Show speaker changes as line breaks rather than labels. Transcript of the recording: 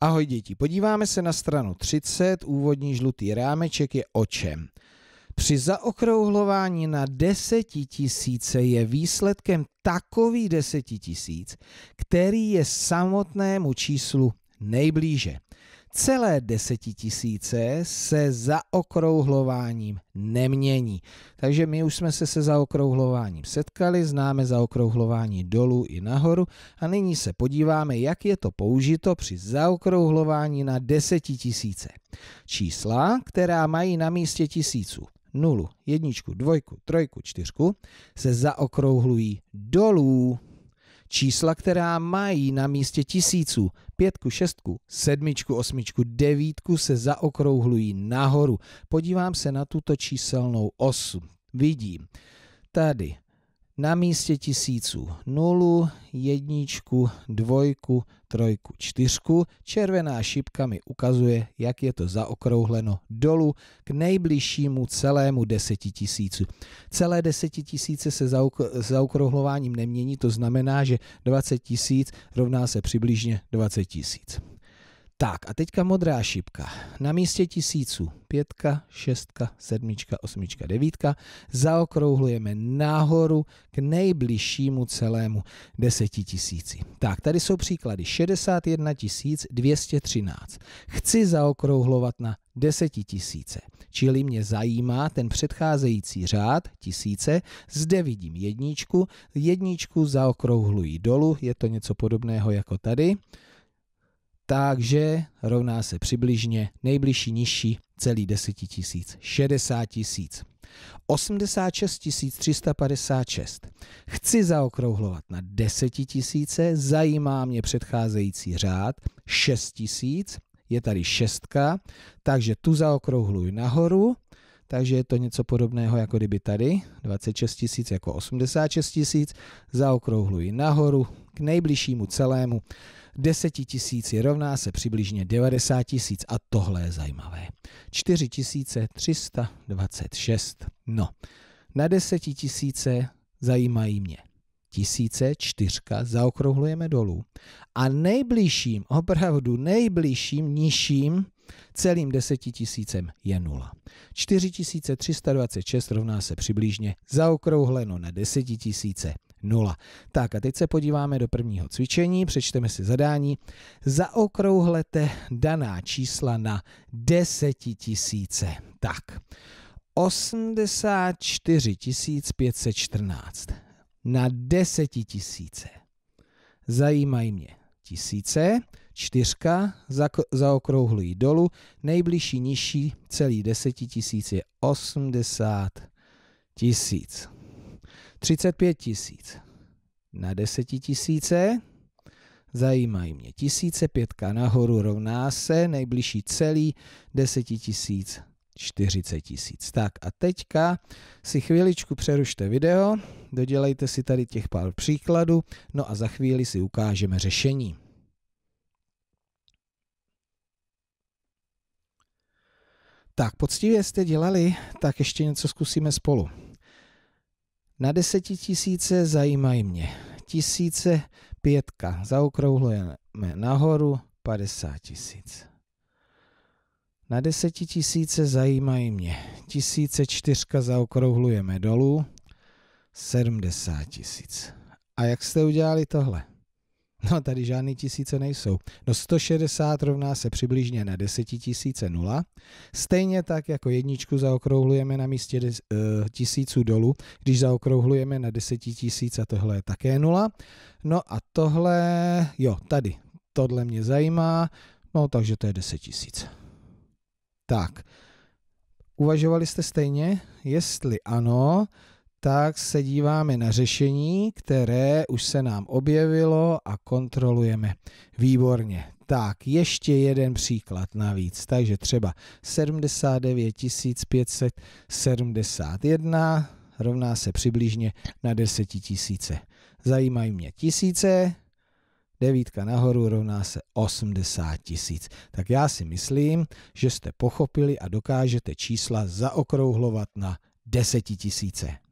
Ahoj děti, podíváme se na stranu 30, úvodní žlutý rámeček je o čem. Při zaokrouhlování na desetitisíce je výsledkem takový desetitisíc, který je samotnému číslu nejblíže celé desetitisíce se zaokrouhlováním nemění. Takže my už jsme se se zaokrouhlováním setkali, známe zaokrouhlování dolů i nahoru a nyní se podíváme, jak je to použito při zaokrouhlování na desetitisíce. Čísla, která mají na místě tisíců nulu, jedničku, dvojku, trojku, čtyřku, se zaokrouhlují dolů. Čísla, která mají na místě tisíců, pětku, šestku, sedmičku, osmičku, devítku se zaokrouhlují nahoru. Podívám se na tuto číselnou osu. Vidím tady na místě tisíců nulu, jedničku, dvojku, trojku, čtyřku. Červená šipka mi ukazuje, jak je to zaokrouhleno dolů k nejbližšímu celému desetitisícu. Celé desetitisíce se zaokrouhlováním nemění, to znamená, že 20 tisíc rovná se přibližně 20 tisíc. Tak a teďka modrá šipka. Na místě tisíců. Pětka, šestka, sedmička, osmička, devítka. Zaokrouhlujeme nahoru k nejbližšímu celému deseti tisíci. Tak, tady jsou příklady. 61 213. Chci zaokrouhlovat na deseti tisíce. Čili mě zajímá ten předcházející řád tisíce. Zde vidím jedničku. Jedničku zaokrouhluji dolů. Je to něco podobného jako tady takže rovná se přibližně nejbližší nižší celý 10 tisíc, 60 tisíc. 86 356. Chci zaokrouhlovat na 10 tisíce, zajímá mě předcházející řád 6 tisíc, je tady šestka, takže tu zaokrouhluji nahoru, takže je to něco podobného jako kdyby tady, 26 tisíc jako 86 tisíc, zaokrouhluji nahoru k nejbližšímu celému, 10 tisíc je rovná se přibližně 90 tisíc a tohle je zajímavé. 4 326. No, na 10 tisíce zajímají mě tisíce, čtyřka, zaokrouhlujeme dolů. A nejbližším, opravdu nejbližším, nižším celým desetitisícem tisícem je nula. 4326 rovná se přibližně zaokrouhleno na desetitisíce nula. Tak a teď se podíváme do prvního cvičení, přečteme si zadání. Zaokrouhlete daná čísla na desetitisíce. Tak, 84 514 na desetitisíce. Zajímají mě tisíce, čtyřka, zaokrouhlují dolů, nejbližší nižší celý desetitisíc je 80 tisíc. 35 tisíc na tisíce. Zajímají mě tisíce, pětka nahoru rovná se nejbližší celý desetitisíc, 40 tisíc. Tak a teďka si chvíličku přerušte video, dodělejte si tady těch pár příkladů, no a za chvíli si ukážeme řešení. Tak, poctivě jste dělali, tak ještě něco zkusíme spolu. Na tisíce zajímají mě. Tisíce pětka. Zaokrouhlujeme nahoru 50 tisíc. Na tisíce zajímají mě. Tisíce čtyřka zaokrouhlujeme dolů 70 tisíc. A jak jste udělali tohle? No tady žádný tisíce nejsou. No 160 rovná se přibližně na 10 tisíce nula. Stejně tak jako jedničku zaokrouhlujeme na místě des, e, tisíců dolů, když zaokrouhlujeme na 10 tisíc a tohle je také nula. No a tohle, jo, tady, tohle mě zajímá, no takže to je 10 tisíc. Tak, uvažovali jste stejně? Jestli ano, tak se díváme na řešení, které už se nám objevilo a kontrolujeme. Výborně. Tak, ještě jeden příklad navíc. Takže třeba 79 571 rovná se přibližně na 10 tisíce. Zajímají mě tisíce, devítka nahoru rovná se 80 tisíc. Tak já si myslím, že jste pochopili a dokážete čísla zaokrouhlovat na tisíce.